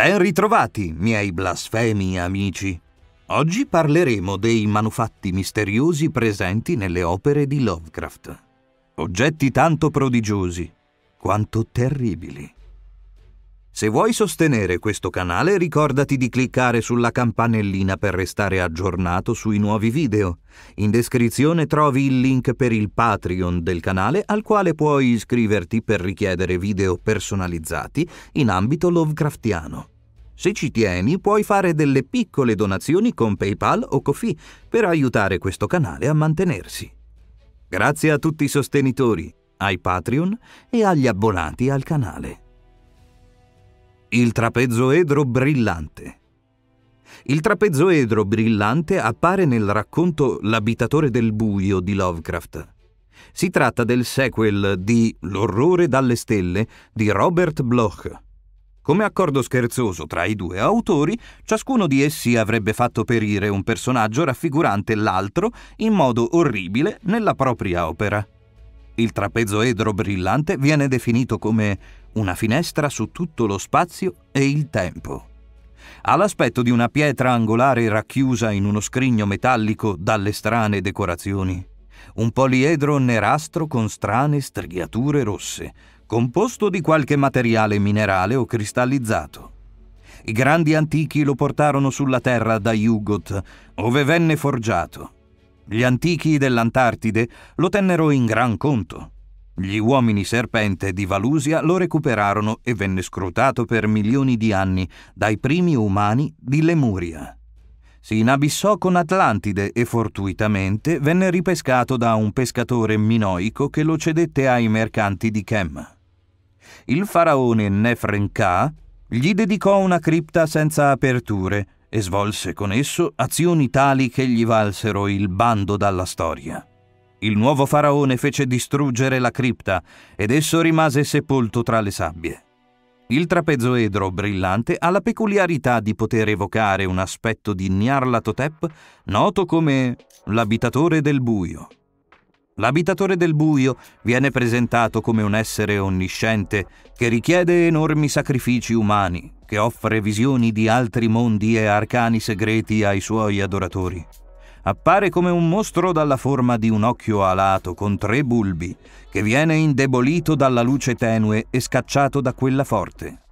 Ben ritrovati, miei blasfemi amici. Oggi parleremo dei manufatti misteriosi presenti nelle opere di Lovecraft. Oggetti tanto prodigiosi quanto terribili se vuoi sostenere questo canale ricordati di cliccare sulla campanellina per restare aggiornato sui nuovi video. In descrizione trovi il link per il Patreon del canale al quale puoi iscriverti per richiedere video personalizzati in ambito Lovecraftiano. Se ci tieni puoi fare delle piccole donazioni con PayPal o Kofi per aiutare questo canale a mantenersi. Grazie a tutti i sostenitori, ai Patreon e agli abbonati al canale. Il trapezoedro brillante. Il trapezoedro brillante appare nel racconto L'abitatore del buio di Lovecraft. Si tratta del sequel di L'orrore dalle stelle di Robert Bloch. Come accordo scherzoso tra i due autori, ciascuno di essi avrebbe fatto perire un personaggio raffigurante l'altro in modo orribile nella propria opera. Il trapezoedro brillante viene definito come una finestra su tutto lo spazio e il tempo. Ha l'aspetto di una pietra angolare racchiusa in uno scrigno metallico dalle strane decorazioni. Un poliedro nerastro con strane striature rosse, composto di qualche materiale minerale o cristallizzato. I grandi antichi lo portarono sulla terra da Yugot, ove venne forgiato. Gli antichi dell'Antartide lo tennero in gran conto. Gli uomini serpente di Valusia lo recuperarono e venne scrutato per milioni di anni dai primi umani di Lemuria. Si inabissò con Atlantide e fortuitamente venne ripescato da un pescatore minoico che lo cedette ai mercanti di Chem. Il faraone Nefrenka gli dedicò una cripta senza aperture e svolse con esso azioni tali che gli valsero il bando dalla storia. Il nuovo faraone fece distruggere la cripta ed esso rimase sepolto tra le sabbie. Il trapezoedro brillante ha la peculiarità di poter evocare un aspetto di Nyarlathotep noto come l'abitatore del buio. L'abitatore del buio viene presentato come un essere onnisciente che richiede enormi sacrifici umani, che offre visioni di altri mondi e arcani segreti ai suoi adoratori appare come un mostro dalla forma di un occhio alato con tre bulbi, che viene indebolito dalla luce tenue e scacciato da quella forte.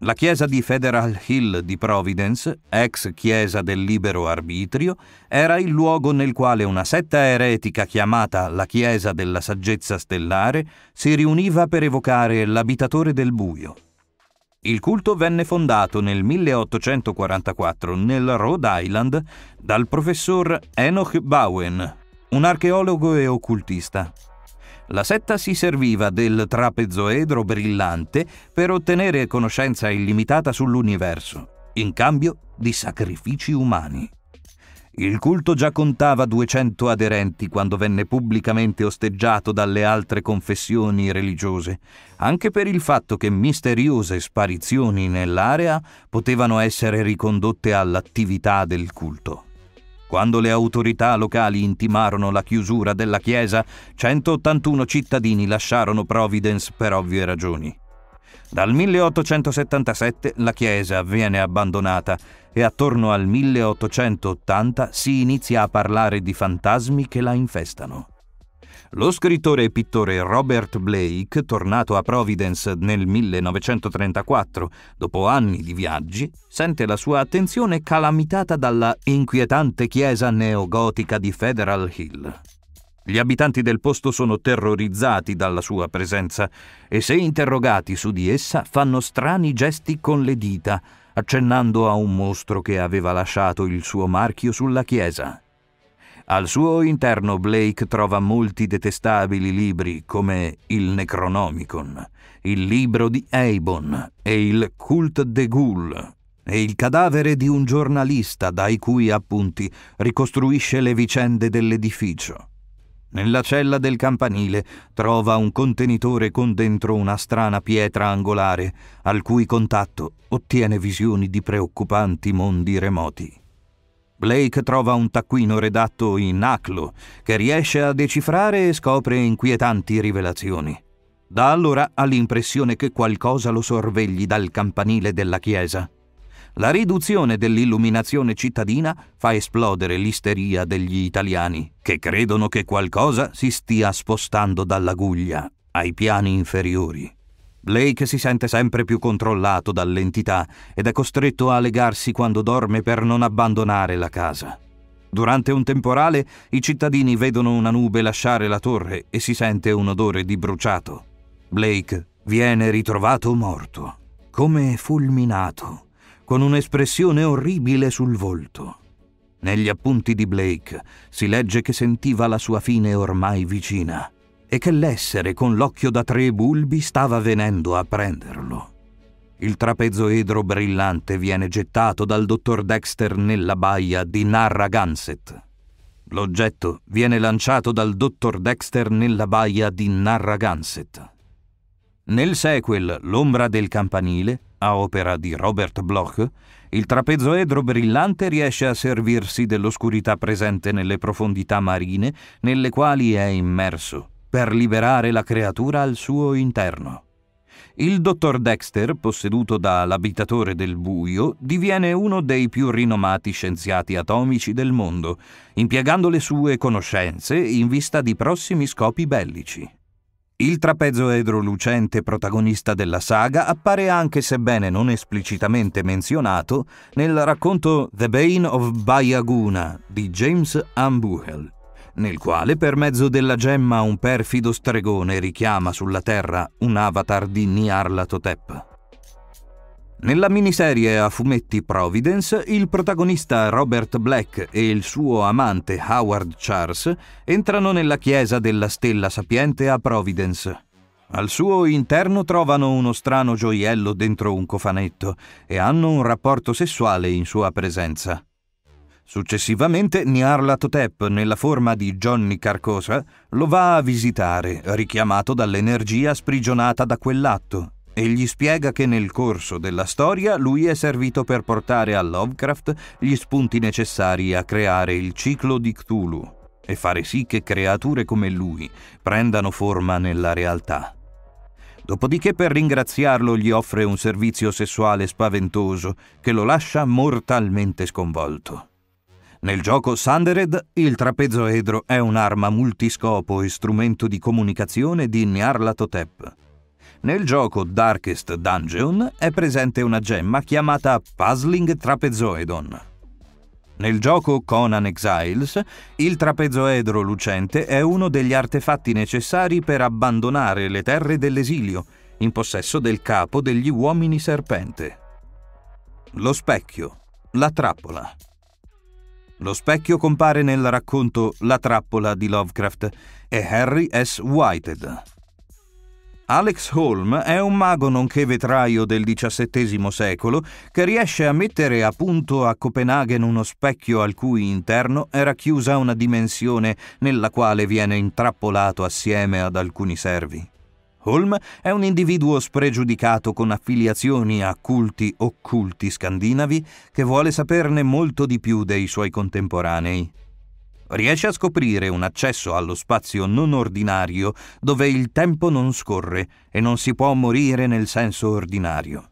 La chiesa di Federal Hill di Providence, ex chiesa del libero arbitrio, era il luogo nel quale una setta eretica chiamata la Chiesa della Saggezza Stellare si riuniva per evocare l'abitatore del buio, il culto venne fondato nel 1844 nel Rhode Island dal professor Enoch Bowen, un archeologo e occultista. La setta si serviva del trapezoedro brillante per ottenere conoscenza illimitata sull'universo, in cambio di sacrifici umani. Il culto già contava 200 aderenti quando venne pubblicamente osteggiato dalle altre confessioni religiose, anche per il fatto che misteriose sparizioni nell'area potevano essere ricondotte all'attività del culto. Quando le autorità locali intimarono la chiusura della chiesa, 181 cittadini lasciarono Providence per ovvie ragioni. Dal 1877 la chiesa viene abbandonata e attorno al 1880 si inizia a parlare di fantasmi che la infestano. Lo scrittore e pittore Robert Blake, tornato a Providence nel 1934, dopo anni di viaggi, sente la sua attenzione calamitata dalla inquietante chiesa neogotica di Federal Hill. Gli abitanti del posto sono terrorizzati dalla sua presenza e se interrogati su di essa fanno strani gesti con le dita, accennando a un mostro che aveva lasciato il suo marchio sulla chiesa. Al suo interno Blake trova molti detestabili libri come il Necronomicon, il libro di Eibon e il Cult de Ghoul, e il cadavere di un giornalista dai cui appunti ricostruisce le vicende dell'edificio. Nella cella del campanile trova un contenitore con dentro una strana pietra angolare, al cui contatto ottiene visioni di preoccupanti mondi remoti. Blake trova un taccuino redatto in aclo che riesce a decifrare e scopre inquietanti rivelazioni. Da allora ha l'impressione che qualcosa lo sorvegli dal campanile della chiesa la riduzione dell'illuminazione cittadina fa esplodere l'isteria degli italiani, che credono che qualcosa si stia spostando dall'aguglia ai piani inferiori. Blake si sente sempre più controllato dall'entità ed è costretto a legarsi quando dorme per non abbandonare la casa. Durante un temporale i cittadini vedono una nube lasciare la torre e si sente un odore di bruciato. Blake viene ritrovato morto, come fulminato con un'espressione orribile sul volto. Negli appunti di Blake si legge che sentiva la sua fine ormai vicina e che l'essere con l'occhio da tre bulbi stava venendo a prenderlo. Il trapezoedro brillante viene gettato dal dottor Dexter nella baia di Narragansett. L'oggetto viene lanciato dal dottor Dexter nella baia di Narragansett. Nel sequel L'ombra del campanile a opera di Robert Bloch, il trapezoedro brillante riesce a servirsi dell'oscurità presente nelle profondità marine nelle quali è immerso, per liberare la creatura al suo interno. Il dottor Dexter, posseduto dall'abitatore del buio, diviene uno dei più rinomati scienziati atomici del mondo, impiegando le sue conoscenze in vista di prossimi scopi bellici. Il trapezoedro lucente protagonista della saga appare anche, sebbene non esplicitamente menzionato, nel racconto The Bane of Bayaguna di James Ambuhel, nel quale per mezzo della gemma un perfido stregone richiama sulla Terra un avatar di Nyarlathotep. Nella miniserie a fumetti Providence, il protagonista Robert Black e il suo amante Howard Charles entrano nella chiesa della Stella Sapiente a Providence. Al suo interno trovano uno strano gioiello dentro un cofanetto e hanno un rapporto sessuale in sua presenza. Successivamente Nyarlathotep, nella forma di Johnny Carcosa, lo va a visitare, richiamato dall'energia sprigionata da quell'atto, e gli spiega che nel corso della storia lui è servito per portare a Lovecraft gli spunti necessari a creare il ciclo di Cthulhu e fare sì che creature come lui prendano forma nella realtà. Dopodiché per ringraziarlo gli offre un servizio sessuale spaventoso che lo lascia mortalmente sconvolto. Nel gioco Sundered, il trapezoedro è un'arma multiscopo e strumento di comunicazione di Nyarlathotep, nel gioco Darkest Dungeon è presente una gemma chiamata Puzzling Trapezoedon. Nel gioco Conan Exiles, il trapezoedro lucente è uno degli artefatti necessari per abbandonare le terre dell'esilio, in possesso del capo degli uomini serpente. Lo specchio, la trappola. Lo specchio compare nel racconto La trappola di Lovecraft e Harry S. Whited. Alex Holm è un mago nonché vetraio del XVII secolo che riesce a mettere a punto a Copenaghen uno specchio al cui interno è racchiusa una dimensione nella quale viene intrappolato assieme ad alcuni servi. Holm è un individuo spregiudicato con affiliazioni a culti occulti scandinavi che vuole saperne molto di più dei suoi contemporanei riesce a scoprire un accesso allo spazio non ordinario dove il tempo non scorre e non si può morire nel senso ordinario.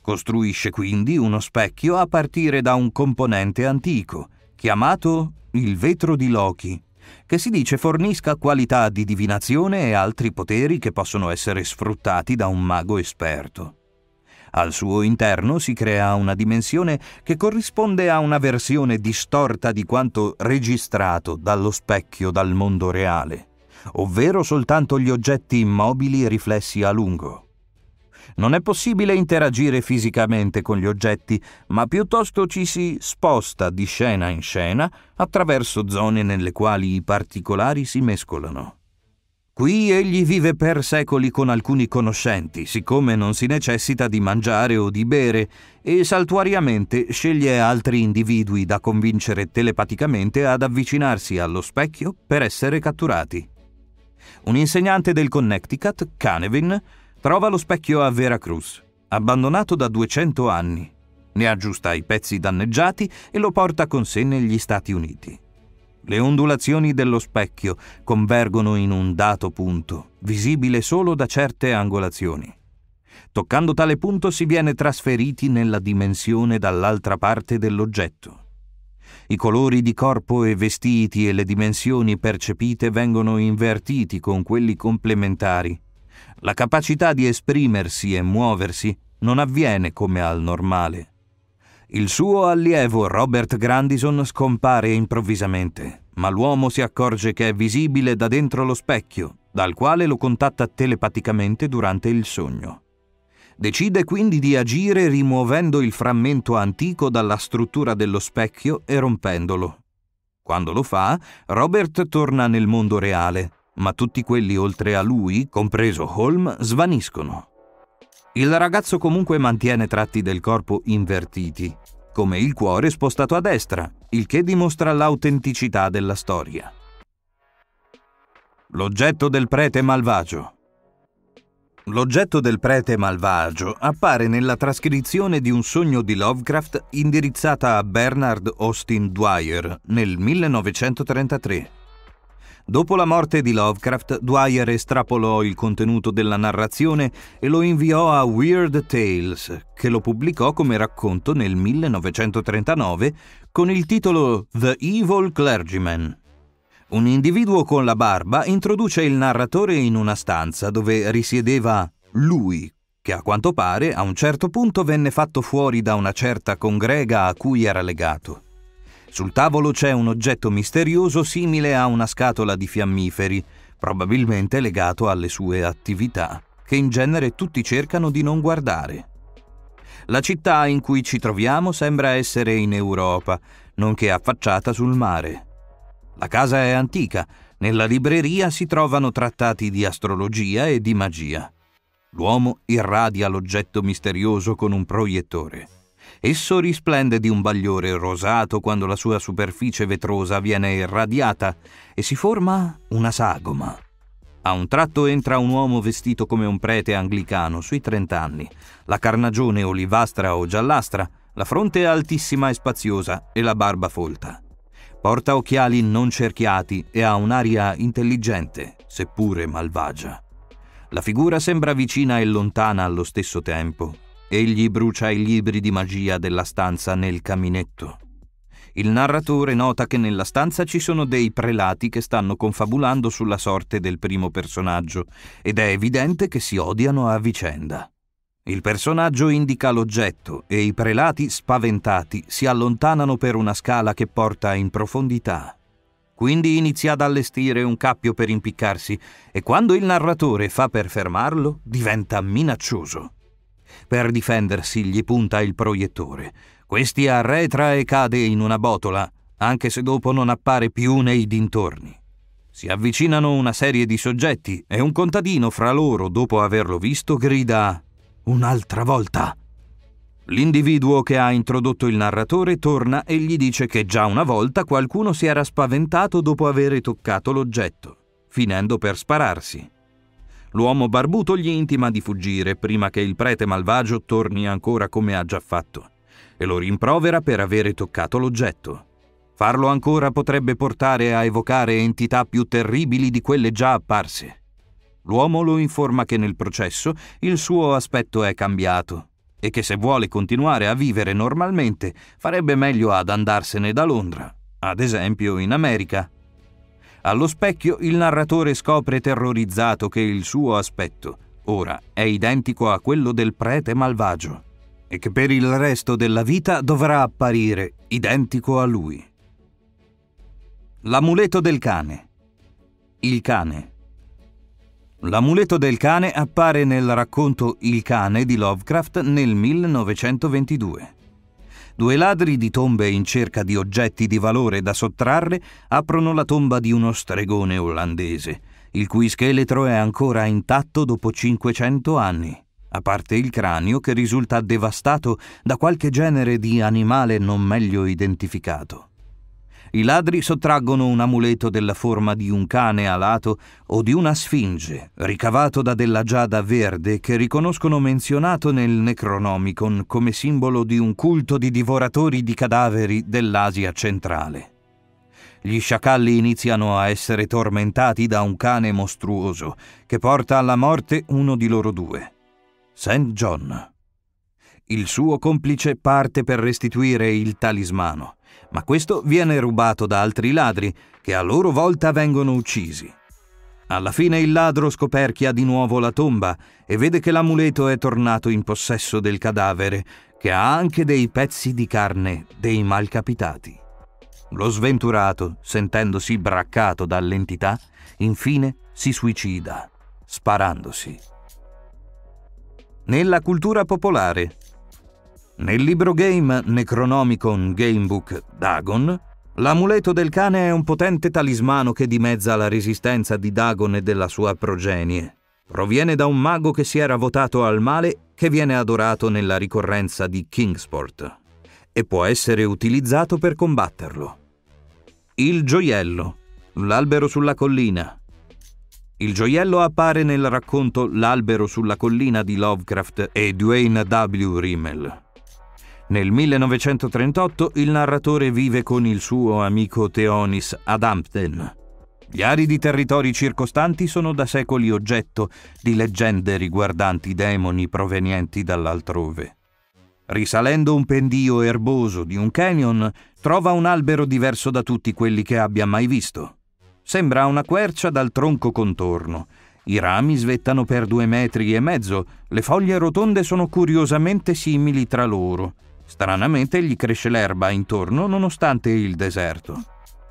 Costruisce quindi uno specchio a partire da un componente antico, chiamato il vetro di Loki, che si dice fornisca qualità di divinazione e altri poteri che possono essere sfruttati da un mago esperto. Al suo interno si crea una dimensione che corrisponde a una versione distorta di quanto registrato dallo specchio dal mondo reale, ovvero soltanto gli oggetti immobili riflessi a lungo. Non è possibile interagire fisicamente con gli oggetti, ma piuttosto ci si sposta di scena in scena attraverso zone nelle quali i particolari si mescolano. Qui egli vive per secoli con alcuni conoscenti, siccome non si necessita di mangiare o di bere, e saltuariamente sceglie altri individui da convincere telepaticamente ad avvicinarsi allo specchio per essere catturati. Un insegnante del Connecticut, Canevin, trova lo specchio a Veracruz, abbandonato da 200 anni. Ne aggiusta i pezzi danneggiati e lo porta con sé negli Stati Uniti. Le ondulazioni dello specchio convergono in un dato punto, visibile solo da certe angolazioni. Toccando tale punto si viene trasferiti nella dimensione dall'altra parte dell'oggetto. I colori di corpo e vestiti e le dimensioni percepite vengono invertiti con quelli complementari. La capacità di esprimersi e muoversi non avviene come al normale, il suo allievo Robert Grandison scompare improvvisamente, ma l'uomo si accorge che è visibile da dentro lo specchio, dal quale lo contatta telepaticamente durante il sogno. Decide quindi di agire rimuovendo il frammento antico dalla struttura dello specchio e rompendolo. Quando lo fa, Robert torna nel mondo reale, ma tutti quelli oltre a lui, compreso Holm, svaniscono. Il ragazzo comunque mantiene tratti del corpo invertiti, come il cuore spostato a destra, il che dimostra l'autenticità della storia. L'oggetto del prete malvagio L'oggetto del prete malvagio appare nella trascrizione di un sogno di Lovecraft indirizzata a Bernard Austin Dwyer nel 1933. Dopo la morte di Lovecraft, Dwyer estrapolò il contenuto della narrazione e lo inviò a Weird Tales, che lo pubblicò come racconto nel 1939 con il titolo The Evil Clergyman. Un individuo con la barba introduce il narratore in una stanza dove risiedeva lui, che a quanto pare a un certo punto venne fatto fuori da una certa congrega a cui era legato. Sul tavolo c'è un oggetto misterioso simile a una scatola di fiammiferi, probabilmente legato alle sue attività, che in genere tutti cercano di non guardare. La città in cui ci troviamo sembra essere in Europa, nonché affacciata sul mare. La casa è antica, nella libreria si trovano trattati di astrologia e di magia. L'uomo irradia l'oggetto misterioso con un proiettore. Esso risplende di un bagliore rosato quando la sua superficie vetrosa viene irradiata e si forma una sagoma. A un tratto entra un uomo vestito come un prete anglicano, sui trent'anni, la carnagione olivastra o giallastra, la fronte altissima e spaziosa e la barba folta. Porta occhiali non cerchiati e ha un'aria intelligente, seppure malvagia. La figura sembra vicina e lontana allo stesso tempo, Egli brucia i libri di magia della stanza nel caminetto. Il narratore nota che nella stanza ci sono dei prelati che stanno confabulando sulla sorte del primo personaggio ed è evidente che si odiano a vicenda. Il personaggio indica l'oggetto e i prelati, spaventati, si allontanano per una scala che porta in profondità. Quindi inizia ad allestire un cappio per impiccarsi e quando il narratore fa per fermarlo diventa minaccioso. Per difendersi gli punta il proiettore. Questi arretra e cade in una botola, anche se dopo non appare più nei dintorni. Si avvicinano una serie di soggetti e un contadino fra loro, dopo averlo visto, grida Un'altra volta! L'individuo che ha introdotto il narratore torna e gli dice che già una volta qualcuno si era spaventato dopo aver toccato l'oggetto, finendo per spararsi. L'uomo barbuto gli intima di fuggire prima che il prete malvagio torni ancora come ha già fatto e lo rimprovera per avere toccato l'oggetto. Farlo ancora potrebbe portare a evocare entità più terribili di quelle già apparse. L'uomo lo informa che nel processo il suo aspetto è cambiato e che se vuole continuare a vivere normalmente farebbe meglio ad andarsene da Londra, ad esempio in America, allo specchio il narratore scopre terrorizzato che il suo aspetto ora è identico a quello del prete malvagio e che per il resto della vita dovrà apparire identico a lui. L'amuleto del cane. Il cane. L'amuleto del cane appare nel racconto Il cane di Lovecraft nel 1922. Due ladri di tombe in cerca di oggetti di valore da sottrarre aprono la tomba di uno stregone olandese, il cui scheletro è ancora intatto dopo 500 anni, a parte il cranio che risulta devastato da qualche genere di animale non meglio identificato. I ladri sottraggono un amuleto della forma di un cane alato o di una sfinge, ricavato da della giada verde che riconoscono menzionato nel Necronomicon come simbolo di un culto di divoratori di cadaveri dell'Asia centrale. Gli sciacalli iniziano a essere tormentati da un cane mostruoso che porta alla morte uno di loro due, St. John. Il suo complice parte per restituire il talismano ma questo viene rubato da altri ladri, che a loro volta vengono uccisi. Alla fine il ladro scoperchia di nuovo la tomba e vede che l'amuleto è tornato in possesso del cadavere, che ha anche dei pezzi di carne dei malcapitati. Lo sventurato, sentendosi braccato dall'entità, infine si suicida, sparandosi. Nella cultura popolare, nel libro game Necronomicon Gamebook Dagon, l'amuleto del cane è un potente talismano che dimezza la resistenza di Dagon e della sua progenie. Proviene da un mago che si era votato al male che viene adorato nella ricorrenza di Kingsport e può essere utilizzato per combatterlo. Il gioiello, l'albero sulla collina. Il gioiello appare nel racconto L'albero sulla collina di Lovecraft e Dwayne W. Rimmel. Nel 1938 il narratore vive con il suo amico Theonis ad Hampden. Gli aridi territori circostanti sono da secoli oggetto di leggende riguardanti demoni provenienti dall'altrove. Risalendo un pendio erboso di un canyon, trova un albero diverso da tutti quelli che abbia mai visto. Sembra una quercia dal tronco contorno. I rami svettano per due metri e mezzo, le foglie rotonde sono curiosamente simili tra loro. Stranamente gli cresce l'erba intorno nonostante il deserto.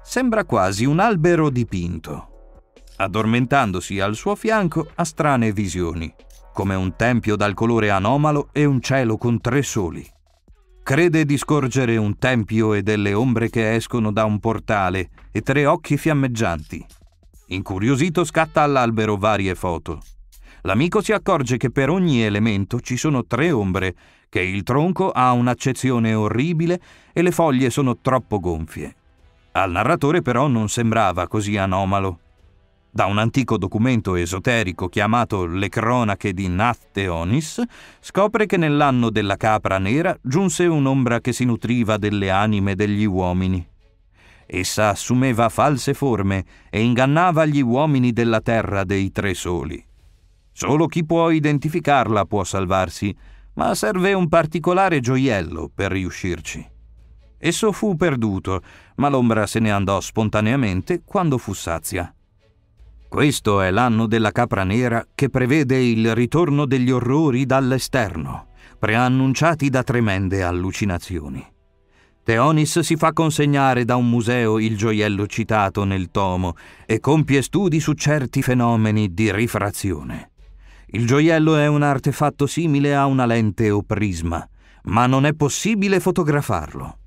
Sembra quasi un albero dipinto. Addormentandosi al suo fianco ha strane visioni, come un tempio dal colore anomalo e un cielo con tre soli. Crede di scorgere un tempio e delle ombre che escono da un portale e tre occhi fiammeggianti. Incuriosito scatta all'albero varie foto, l'amico si accorge che per ogni elemento ci sono tre ombre, che il tronco ha un'accezione orribile e le foglie sono troppo gonfie. Al narratore però non sembrava così anomalo. Da un antico documento esoterico chiamato Le cronache di Nath-Teonis, scopre che nell'anno della capra nera giunse un'ombra che si nutriva delle anime degli uomini. Essa assumeva false forme e ingannava gli uomini della terra dei tre soli. Solo chi può identificarla può salvarsi, ma serve un particolare gioiello per riuscirci. Esso fu perduto, ma l'ombra se ne andò spontaneamente quando fu sazia. Questo è l'anno della capra nera che prevede il ritorno degli orrori dall'esterno, preannunciati da tremende allucinazioni. Teonis si fa consegnare da un museo il gioiello citato nel tomo e compie studi su certi fenomeni di rifrazione. Il gioiello è un artefatto simile a una lente o prisma, ma non è possibile fotografarlo.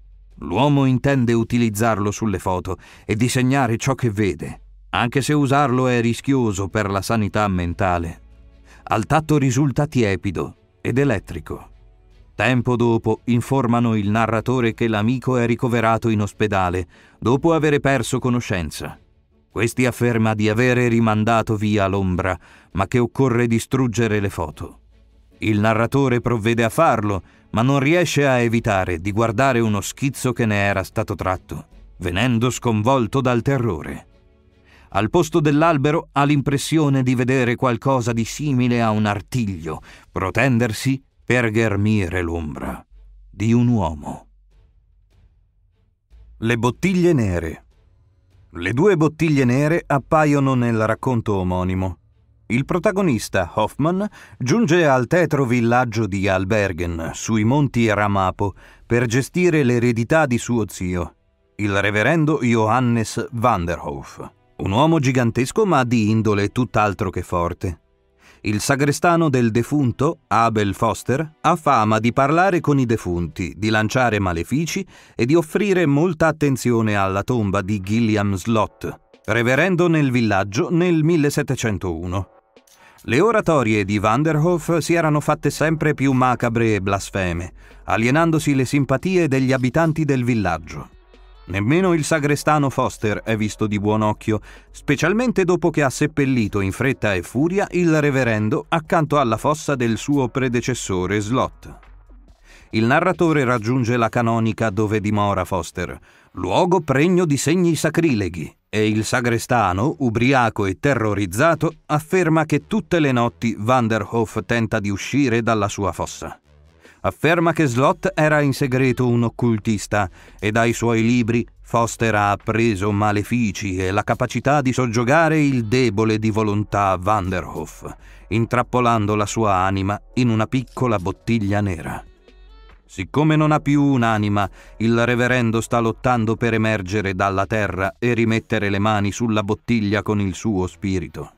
L'uomo intende utilizzarlo sulle foto e disegnare ciò che vede, anche se usarlo è rischioso per la sanità mentale. Al tatto risulta tiepido ed elettrico. Tempo dopo informano il narratore che l'amico è ricoverato in ospedale dopo aver perso conoscenza. Questi afferma di avere rimandato via l'ombra, ma che occorre distruggere le foto. Il narratore provvede a farlo, ma non riesce a evitare di guardare uno schizzo che ne era stato tratto, venendo sconvolto dal terrore. Al posto dell'albero ha l'impressione di vedere qualcosa di simile a un artiglio protendersi per ghermire l'ombra di un uomo. Le bottiglie nere le due bottiglie nere appaiono nel racconto omonimo. Il protagonista, Hoffman, giunge al tetro villaggio di Albergen, sui monti Ramapo, per gestire l'eredità di suo zio, il reverendo Johannes Vanderhoof, un uomo gigantesco ma di indole tutt'altro che forte il sagrestano del defunto, Abel Foster, ha fama di parlare con i defunti, di lanciare malefici e di offrire molta attenzione alla tomba di Gilliam Slot, reverendo nel villaggio nel 1701. Le oratorie di Vanderhof si erano fatte sempre più macabre e blasfeme, alienandosi le simpatie degli abitanti del villaggio. Nemmeno il sagrestano Foster è visto di buon occhio, specialmente dopo che ha seppellito in fretta e furia il reverendo accanto alla fossa del suo predecessore Slot. Il narratore raggiunge la canonica dove dimora Foster, luogo pregno di segni sacrileghi, e il sagrestano, ubriaco e terrorizzato, afferma che tutte le notti Vanderhoff tenta di uscire dalla sua fossa afferma che Slot era in segreto un occultista e dai suoi libri Foster ha appreso malefici e la capacità di soggiogare il debole di volontà Vanderhoff, intrappolando la sua anima in una piccola bottiglia nera. Siccome non ha più un'anima, il reverendo sta lottando per emergere dalla terra e rimettere le mani sulla bottiglia con il suo spirito.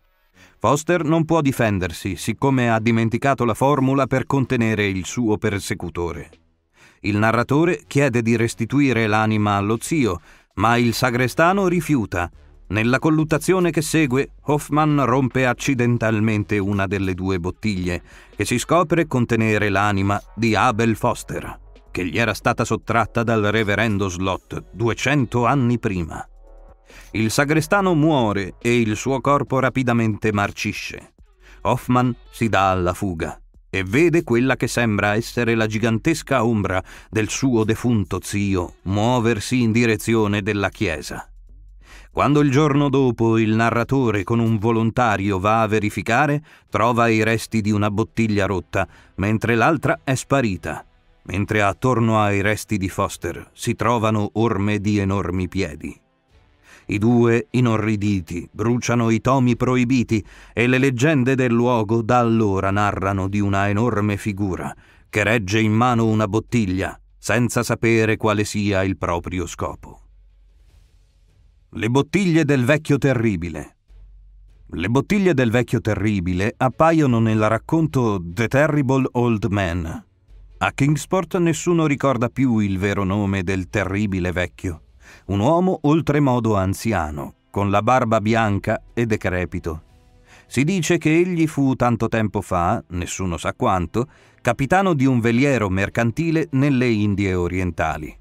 Foster non può difendersi, siccome ha dimenticato la formula per contenere il suo persecutore. Il narratore chiede di restituire l'anima allo zio, ma il sagrestano rifiuta. Nella colluttazione che segue, Hoffman rompe accidentalmente una delle due bottiglie, che si scopre contenere l'anima di Abel Foster, che gli era stata sottratta dal reverendo Slot 200 anni prima. Il sagrestano muore e il suo corpo rapidamente marcisce. Hoffman si dà alla fuga e vede quella che sembra essere la gigantesca ombra del suo defunto zio muoversi in direzione della chiesa. Quando il giorno dopo il narratore con un volontario va a verificare, trova i resti di una bottiglia rotta, mentre l'altra è sparita, mentre attorno ai resti di Foster si trovano orme di enormi piedi. I due, inorriditi, bruciano i tomi proibiti e le leggende del luogo da allora narrano di una enorme figura che regge in mano una bottiglia senza sapere quale sia il proprio scopo. Le bottiglie del vecchio terribile. Le bottiglie del vecchio terribile appaiono nel racconto The Terrible Old Man. A Kingsport nessuno ricorda più il vero nome del terribile vecchio un uomo oltremodo anziano, con la barba bianca e decrepito. Si dice che egli fu tanto tempo fa, nessuno sa quanto, capitano di un veliero mercantile nelle Indie orientali.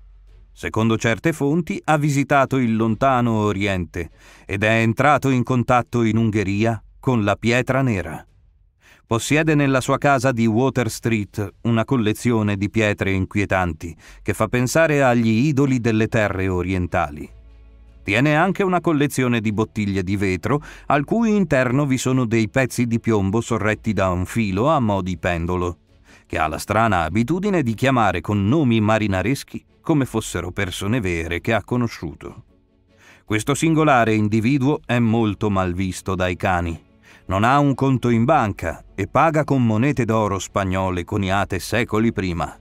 Secondo certe fonti ha visitato il lontano Oriente ed è entrato in contatto in Ungheria con la pietra nera. Possiede nella sua casa di Water Street una collezione di pietre inquietanti che fa pensare agli idoli delle terre orientali. Tiene anche una collezione di bottiglie di vetro, al cui interno vi sono dei pezzi di piombo sorretti da un filo a mo' di pendolo, che ha la strana abitudine di chiamare con nomi marinareschi come fossero persone vere che ha conosciuto. Questo singolare individuo è molto malvisto dai cani non ha un conto in banca e paga con monete d'oro spagnole coniate secoli prima.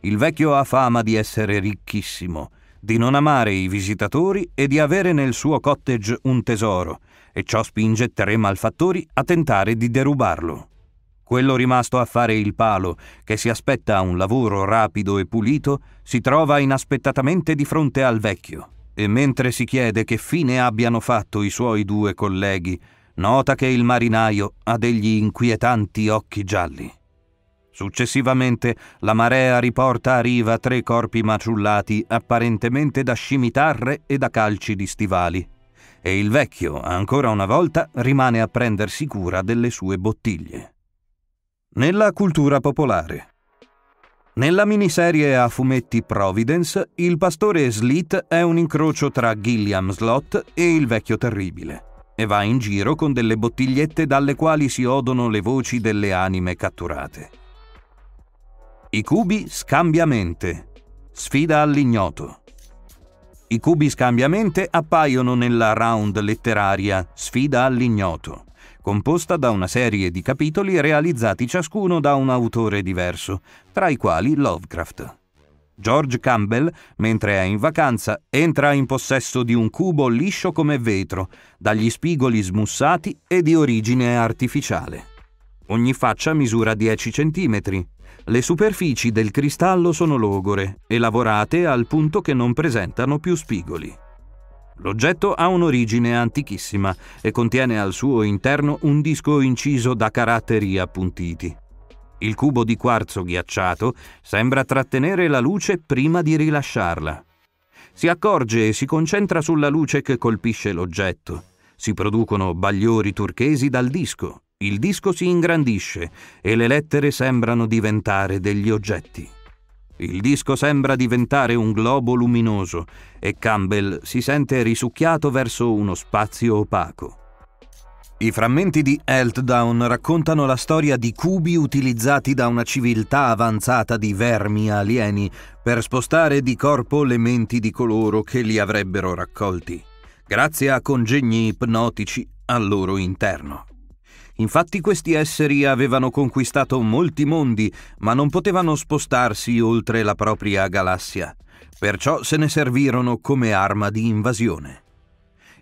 Il vecchio ha fama di essere ricchissimo, di non amare i visitatori e di avere nel suo cottage un tesoro, e ciò spinge tre malfattori a tentare di derubarlo. Quello rimasto a fare il palo, che si aspetta un lavoro rapido e pulito, si trova inaspettatamente di fronte al vecchio, e mentre si chiede che fine abbiano fatto i suoi due colleghi, nota che il marinaio ha degli inquietanti occhi gialli. Successivamente la marea riporta a riva tre corpi maciullati apparentemente da scimitarre e da calci di stivali e il vecchio, ancora una volta, rimane a prendersi cura delle sue bottiglie. Nella cultura popolare. Nella miniserie a fumetti Providence, il pastore Slit è un incrocio tra Gilliam Slot e il vecchio terribile e va in giro con delle bottigliette dalle quali si odono le voci delle anime catturate. I cubi scambiamente. Sfida all'ignoto. I cubi scambiamente appaiono nella round letteraria Sfida all'ignoto, composta da una serie di capitoli realizzati ciascuno da un autore diverso, tra i quali Lovecraft. George Campbell, mentre è in vacanza, entra in possesso di un cubo liscio come vetro, dagli spigoli smussati e di origine artificiale. Ogni faccia misura 10 cm. Le superfici del cristallo sono logore e lavorate al punto che non presentano più spigoli. L'oggetto ha un'origine antichissima e contiene al suo interno un disco inciso da caratteri appuntiti. Il cubo di quarzo ghiacciato sembra trattenere la luce prima di rilasciarla. Si accorge e si concentra sulla luce che colpisce l'oggetto. Si producono bagliori turchesi dal disco. Il disco si ingrandisce e le lettere sembrano diventare degli oggetti. Il disco sembra diventare un globo luminoso e Campbell si sente risucchiato verso uno spazio opaco. I frammenti di Eltdown raccontano la storia di cubi utilizzati da una civiltà avanzata di vermi alieni per spostare di corpo le menti di coloro che li avrebbero raccolti, grazie a congegni ipnotici al loro interno. Infatti questi esseri avevano conquistato molti mondi, ma non potevano spostarsi oltre la propria galassia, perciò se ne servirono come arma di invasione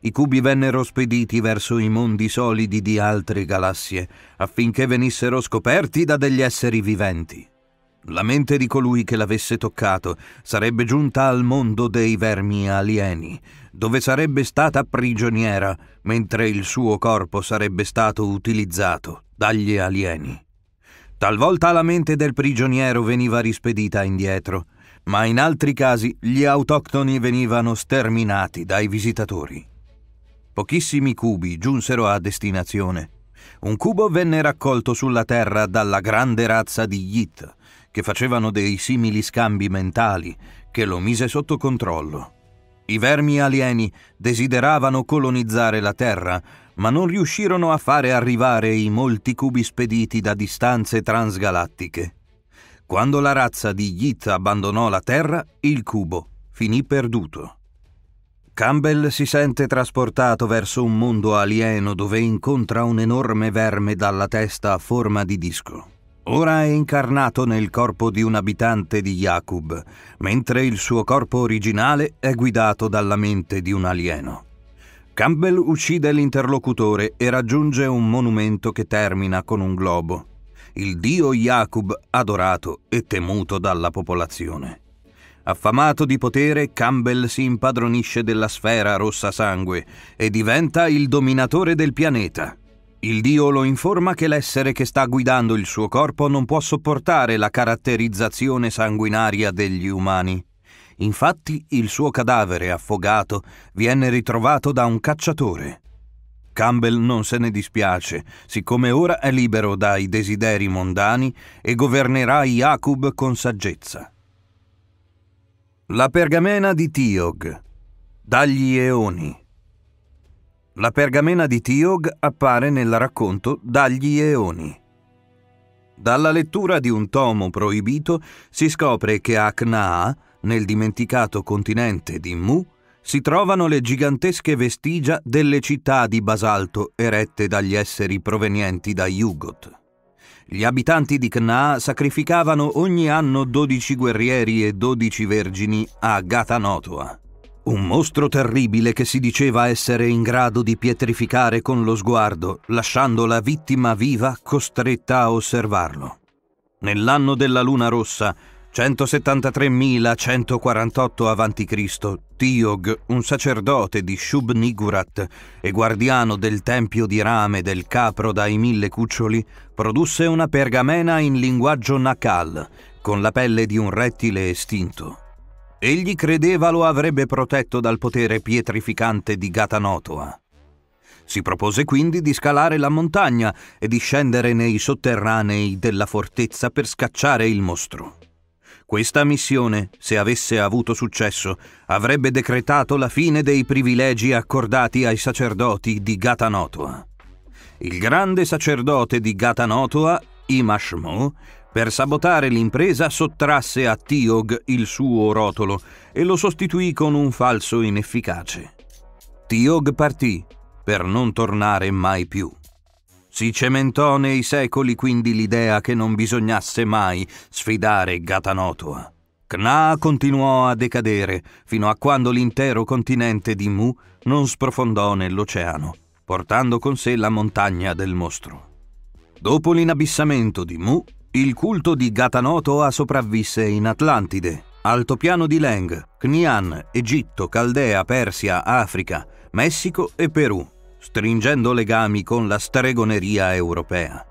i cubi vennero spediti verso i mondi solidi di altre galassie affinché venissero scoperti da degli esseri viventi. La mente di colui che l'avesse toccato sarebbe giunta al mondo dei vermi alieni, dove sarebbe stata prigioniera, mentre il suo corpo sarebbe stato utilizzato dagli alieni. Talvolta la mente del prigioniero veniva rispedita indietro, ma in altri casi gli autoctoni venivano sterminati dai visitatori. Pochissimi cubi giunsero a destinazione. Un cubo venne raccolto sulla Terra dalla grande razza di Yit, che facevano dei simili scambi mentali, che lo mise sotto controllo. I vermi alieni desideravano colonizzare la Terra, ma non riuscirono a fare arrivare i molti cubi spediti da distanze transgalattiche. Quando la razza di Yit abbandonò la Terra, il cubo finì perduto. Campbell si sente trasportato verso un mondo alieno dove incontra un enorme verme dalla testa a forma di disco. Ora è incarnato nel corpo di un abitante di Jakub, mentre il suo corpo originale è guidato dalla mente di un alieno. Campbell uccide l'interlocutore e raggiunge un monumento che termina con un globo. Il dio Jakub adorato e temuto dalla popolazione. Affamato di potere, Campbell si impadronisce della sfera rossa sangue e diventa il dominatore del pianeta. Il dio lo informa che l'essere che sta guidando il suo corpo non può sopportare la caratterizzazione sanguinaria degli umani. Infatti il suo cadavere affogato viene ritrovato da un cacciatore. Campbell non se ne dispiace, siccome ora è libero dai desideri mondani e governerà Jacob con saggezza. La pergamena di Tiog dagli Eoni. La pergamena di Tiog appare nel racconto Dagli Eoni. Dalla lettura di un tomo proibito si scopre che a Knaa, nel dimenticato continente di Mu, si trovano le gigantesche vestigia delle città di basalto erette dagli esseri provenienti da Yugot. Gli abitanti di Cnaa sacrificavano ogni anno 12 guerrieri e 12 vergini a Gatanotoa, un mostro terribile che si diceva essere in grado di pietrificare con lo sguardo, lasciando la vittima viva costretta a osservarlo. Nell'anno della Luna Rossa, 173.148 a.C., Tiog, un sacerdote di Shub-Nigurat e guardiano del tempio di rame del capro dai mille cuccioli, produsse una pergamena in linguaggio Nakal, con la pelle di un rettile estinto. Egli credeva lo avrebbe protetto dal potere pietrificante di Gatanotoa. Si propose quindi di scalare la montagna e di scendere nei sotterranei della fortezza per scacciare il mostro. Questa missione, se avesse avuto successo, avrebbe decretato la fine dei privilegi accordati ai sacerdoti di Gatanotoa. Il grande sacerdote di Gatanotoa, Imashmo, per sabotare l'impresa sottrasse a Tiog il suo rotolo e lo sostituì con un falso inefficace. Tiog partì per non tornare mai più. Si cementò nei secoli quindi l'idea che non bisognasse mai sfidare Gatanotoa. Kna continuò a decadere fino a quando l'intero continente di Mu non sprofondò nell'oceano, portando con sé la montagna del mostro. Dopo l'inabissamento di Mu, il culto di Gatanotoa sopravvisse in Atlantide, altopiano di Leng, Knian, Egitto, Caldea, Persia, Africa, Messico e Perù, stringendo legami con la stregoneria europea.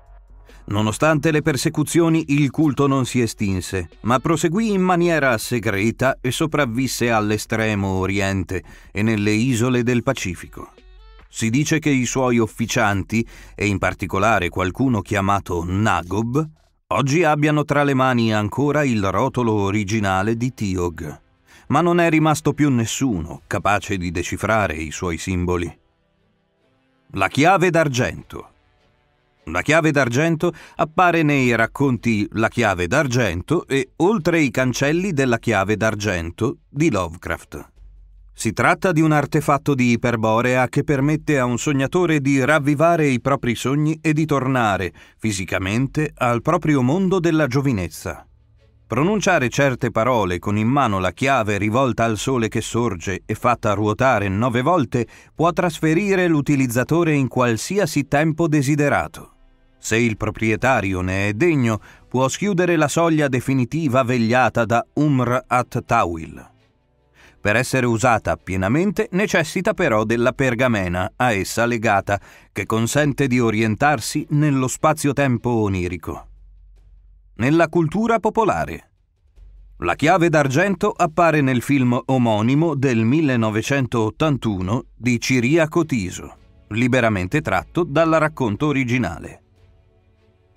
Nonostante le persecuzioni, il culto non si estinse, ma proseguì in maniera segreta e sopravvisse all'estremo oriente e nelle isole del Pacifico. Si dice che i suoi officianti, e in particolare qualcuno chiamato Nagob, oggi abbiano tra le mani ancora il rotolo originale di Tiog, ma non è rimasto più nessuno capace di decifrare i suoi simboli. La chiave d'argento. La chiave d'argento appare nei racconti La chiave d'argento e Oltre i cancelli della chiave d'argento di Lovecraft. Si tratta di un artefatto di iperborea che permette a un sognatore di ravvivare i propri sogni e di tornare fisicamente al proprio mondo della giovinezza. Pronunciare certe parole con in mano la chiave rivolta al sole che sorge e fatta ruotare nove volte può trasferire l'utilizzatore in qualsiasi tempo desiderato. Se il proprietario ne è degno, può schiudere la soglia definitiva vegliata da Umr at Tawil. Per essere usata pienamente necessita però della pergamena a essa legata, che consente di orientarsi nello spazio-tempo onirico nella cultura popolare. La chiave d'argento appare nel film omonimo del 1981 di Ciriaco Tiso, liberamente tratto dal racconto originale.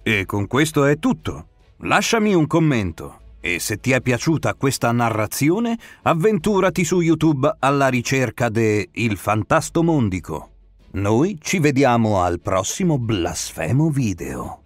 E con questo è tutto. Lasciami un commento e se ti è piaciuta questa narrazione, avventurati su YouTube alla ricerca de Il Fantasto Mondico. Noi ci vediamo al prossimo blasfemo video.